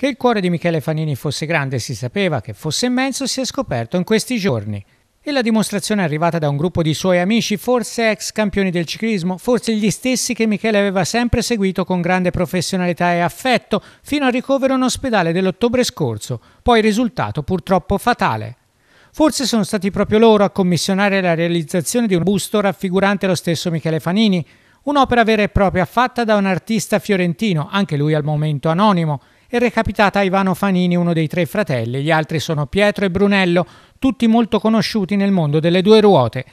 Che il cuore di Michele Fanini fosse grande si sapeva, che fosse immenso si è scoperto in questi giorni. E la dimostrazione è arrivata da un gruppo di suoi amici, forse ex campioni del ciclismo, forse gli stessi che Michele aveva sempre seguito con grande professionalità e affetto, fino al ricovero in ospedale dell'ottobre scorso, poi risultato purtroppo fatale. Forse sono stati proprio loro a commissionare la realizzazione di un busto raffigurante lo stesso Michele Fanini, un'opera vera e propria fatta da un artista fiorentino, anche lui al momento anonimo, è recapitata a Ivano Fanini, uno dei tre fratelli, gli altri sono Pietro e Brunello, tutti molto conosciuti nel mondo delle due ruote.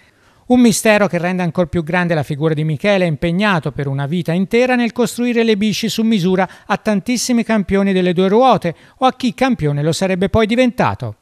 Un mistero che rende ancora più grande la figura di Michele, impegnato per una vita intera nel costruire le bici su misura a tantissimi campioni delle due ruote o a chi campione lo sarebbe poi diventato.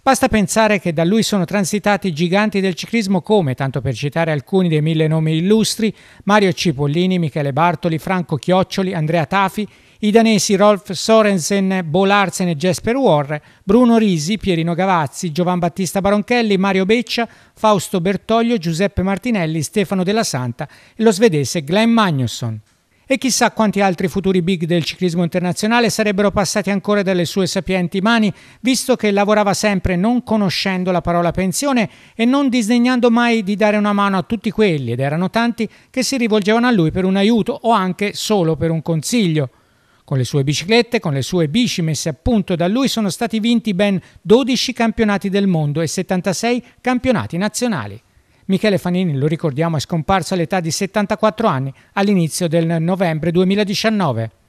Basta pensare che da lui sono transitati giganti del ciclismo come, tanto per citare alcuni dei mille nomi illustri, Mario Cipollini, Michele Bartoli, Franco Chioccioli, Andrea Tafi, i danesi Rolf Sorensen, Bo Larsen e Jesper Warre, Bruno Risi, Pierino Gavazzi, Giovan Battista Baronchelli, Mario Beccia, Fausto Bertoglio, Giuseppe Martinelli, Stefano Della Santa e lo svedese Glenn Magnusson. E chissà quanti altri futuri big del ciclismo internazionale sarebbero passati ancora dalle sue sapienti mani, visto che lavorava sempre non conoscendo la parola pensione e non disdegnando mai di dare una mano a tutti quelli, ed erano tanti, che si rivolgevano a lui per un aiuto o anche solo per un consiglio. Con le sue biciclette, con le sue bici messe a punto da lui, sono stati vinti ben 12 campionati del mondo e 76 campionati nazionali. Michele Fanini, lo ricordiamo, è scomparso all'età di 74 anni all'inizio del novembre 2019.